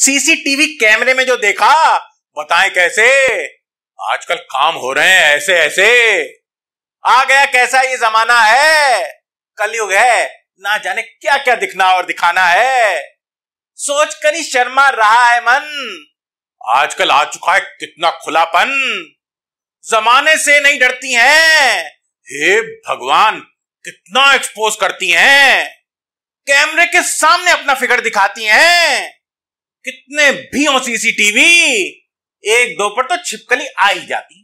CCTV कैमरे में जो देखा बताएं कैसे आजकल काम हो रहे हैं ऐसे ऐसे आ गया कैसा ये जमाना है कलयुग है ना जाने क्या क्या दिखना और दिखाना है सोच कर ही शर्मा रहा है मन आजकल आ चुका है कितना खुलापन जमाने से नहीं डरती हैं हे भगवान कितना एक्सपोज करती हैं कैमरे के सामने अपना फिगर दिखाती हैं जितने भी हो सीसीटीवी एक दो पर तो छिपकली आ ही जाती